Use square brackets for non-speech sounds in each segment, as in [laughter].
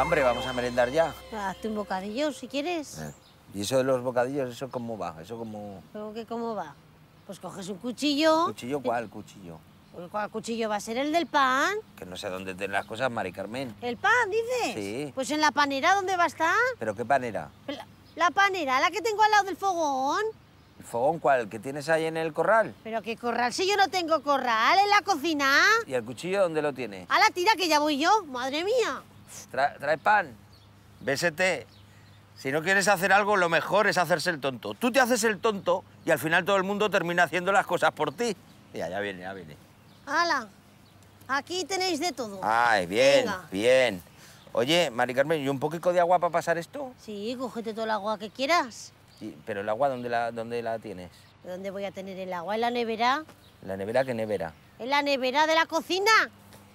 hambre, vamos a merendar ya. Ah, hazte un bocadillo si quieres. Eh, ¿Y eso de los bocadillos, eso cómo va? Eso cómo... ¿Cómo cómo va? Pues coges un cuchillo... ¿Cuchillo cuál cuchillo? Pues, ¿Cuál cuchillo va a ser? ¿El del pan? Que no sé dónde tienen las cosas, Mari Carmen. ¿El pan, dices? Sí. Pues en la panera, ¿dónde va a estar? ¿Pero qué panera? Pues la, panera, la que tengo al lado del fogón. ¿El fogón cuál? ¿El que tienes ahí en el corral? ¿Pero qué corral? Si yo no tengo corral, en la cocina. ¿Y el cuchillo dónde lo tienes? A la tira, que ya voy yo. Madre mía. Trae, pan, bésete. Si no quieres hacer algo, lo mejor es hacerse el tonto. Tú te haces el tonto y al final todo el mundo termina haciendo las cosas por ti. Ya, ya viene, ya viene. ¡Hala! Aquí tenéis de todo. ¡Ay, bien, bien! Oye, Mari Carmen, ¿y un poquito de agua para pasar esto? Sí, cógete todo el agua que quieras. pero el agua, ¿dónde la, dónde la tienes? ¿Dónde voy a tener el agua? ¿En la nevera? ¿La nevera qué nevera? ¿En la nevera de la cocina?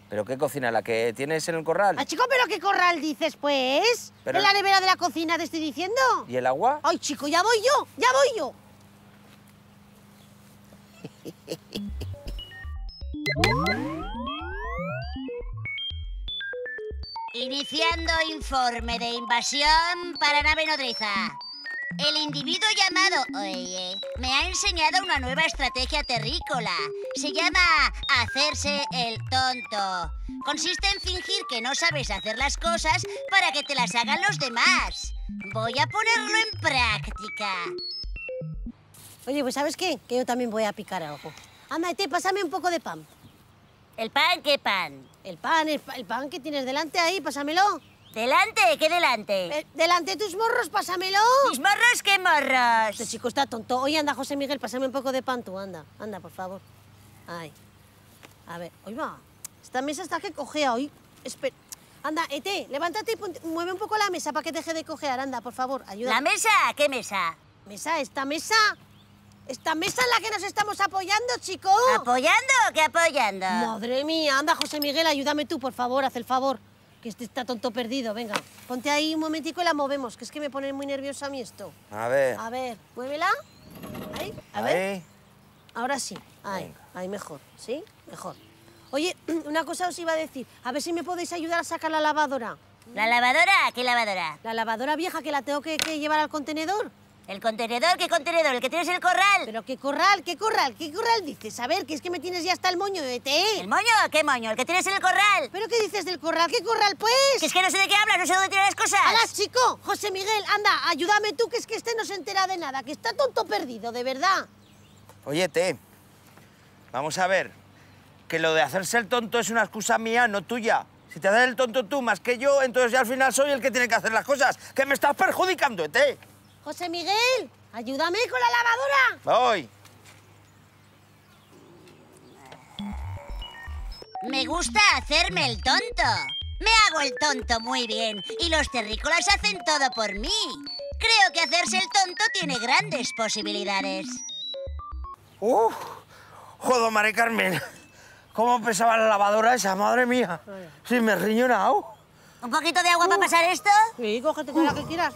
¿Pero qué cocina? ¿La que tienes en el corral? Ah, chico, ¿pero qué corral dices, pues? Pero... ¿En la nevera de la cocina te estoy diciendo? ¿Y el agua? Ay, chico, ya voy yo, ya voy yo. Iniciando informe de invasión para nave nodriza. El individuo llamado Oye me ha enseñado una nueva estrategia terrícola. Se llama hacerse el tonto. Consiste en fingir que no sabes hacer las cosas para que te las hagan los demás. Voy a ponerlo en práctica. Oye, pues ¿sabes qué? Que yo también voy a picar algo. Amate, pásame un poco de pan. ¿El pan qué pan? El pan, el, el pan que tienes delante ahí, pásamelo. ¿Delante? ¿Qué delante? Eh, delante tus morros, pásamelo. ¿Tus morros qué morros? Este chico está tonto. Oye, anda, José Miguel, pásame un poco de pan tú, anda. Anda, por favor. Ay. A ver, oiga, Esta mesa está que cojea hoy. Espera. Anda, Ete, levántate y mueve un poco la mesa para que deje de cojear. Anda, por favor, ayuda. ¿La mesa? ¿Qué mesa? ¿Mesa? ¿Esta mesa? ¿Esta mesa en la que nos estamos apoyando, chico? ¿Apoyando? ¿Qué apoyando? Madre mía, anda, José Miguel, ayúdame tú, por favor, haz el favor que este está tonto perdido. Venga, ponte ahí un momentico y la movemos, que es que me pone muy nerviosa a mí esto. A ver. A ver, muévela. Ahí, a ver. Ahora sí, ahí, ahí mejor, ¿sí? Mejor. Oye, [clears throat] una cosa os iba a decir, a ver si me podéis ayudar a sacar la lavadora. ¿La lavadora? ¿Qué lavadora? La lavadora vieja que la tengo que llevar al contenedor. El contenedor, ¿qué contenedor? El que tienes el corral. Pero qué corral, qué corral, qué corral dices. A ver, que es que me tienes ya hasta el moño de té. ¿El moño? ¿Qué moño? El que tienes en el corral. ¿Pero qué dices del corral? ¿Qué corral, pues? Que es que no sé de qué hablas, no sé dónde tienes cosas. ¡Hala, chico! José Miguel, anda, ayúdame tú, que es que este no se entera de nada, que está tonto perdido, de verdad. Oye, té, vamos a ver, que lo de hacerse el tonto es una excusa mía, no tuya. Si te haces el tonto tú más que yo, entonces ya al final soy el que tiene que hacer las cosas. ¡Que me estás perjudicando, té! José Miguel, ayúdame con la lavadora. Voy. Me gusta hacerme el tonto. Me hago el tonto muy bien y los terrícolas hacen todo por mí. Creo que hacerse el tonto tiene grandes posibilidades. ¡Uf! Jodo, María Carmen. ¿Cómo pesaba la lavadora esa? Madre mía. ¡Si me riñonao. ¿Un poquito de agua para pasar esto? Sí, cógete con la que quieras.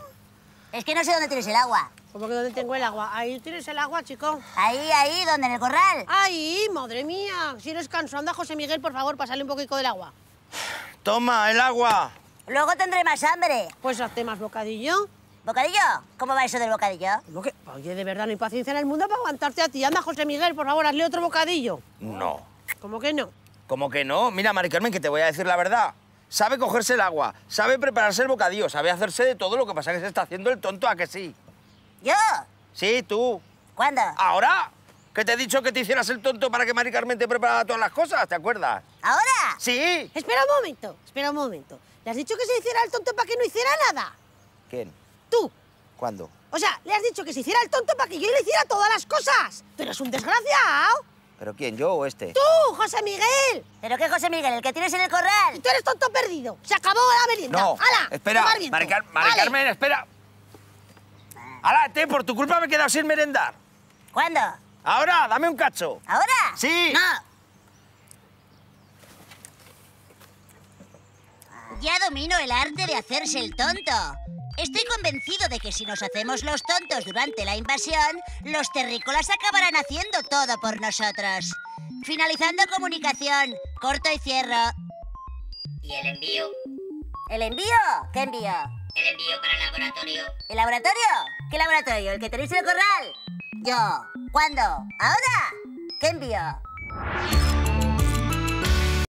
Es que no sé dónde tienes el agua. ¿Cómo que dónde tengo el agua? Ahí tienes el agua, chico. Ahí, ahí, donde ¿En el corral? Ahí, madre mía. Si eres canso, anda, José Miguel, por favor, pasale un poquito del agua. Toma, el agua. Luego tendré más hambre. Pues hazte más bocadillo. ¿Bocadillo? ¿Cómo va eso del bocadillo? Oye, de verdad, no hay paciencia en el mundo para aguantarte a ti. Anda, José Miguel, por favor, hazle otro bocadillo. No. ¿Cómo que no? ¿Cómo que no? Mira, Mari Carmen, que te voy a decir la verdad sabe cogerse el agua, sabe prepararse el bocadillo, sabe hacerse de todo, lo que pasa es que se está haciendo el tonto a que sí. ¿Yo? Sí, tú. ¿Cuándo? ¿Ahora? Que te he dicho que te hicieras el tonto para que Mari te preparara todas las cosas, ¿te acuerdas? ¿Ahora? Sí. Espera un momento, espera un momento. ¿Le has dicho que se hiciera el tonto para que no hiciera nada? ¿Quién? Tú. ¿Cuándo? O sea, le has dicho que se hiciera el tonto para que yo le hiciera todas las cosas. Pero es un desgraciado. ¿Pero quién, yo o este? ¡Tú, José Miguel! ¿Pero qué José Miguel? ¿El que tienes en el corral? Y tú eres tonto perdido. Se acabó la merienda. No, ¡Hala, espera, Maricar Carmen, espera. ¡Hala, te, por tu culpa me he quedado sin merendar! ¿Cuándo? Ahora, dame un cacho. ¿Ahora? Sí. No. Ya domino el arte de hacerse el tonto. Estoy convencido de que si nos hacemos los tontos durante la invasión, los terrícolas acabarán haciendo todo por nosotros. Finalizando comunicación, corto y cierro. ¿Y el envío? ¿El envío? ¿Qué envío? El envío para el laboratorio. ¿El laboratorio? ¿Qué laboratorio? ¿El que tenéis en el corral? Yo. ¿Cuándo? ¿Ahora? ¿Qué envío?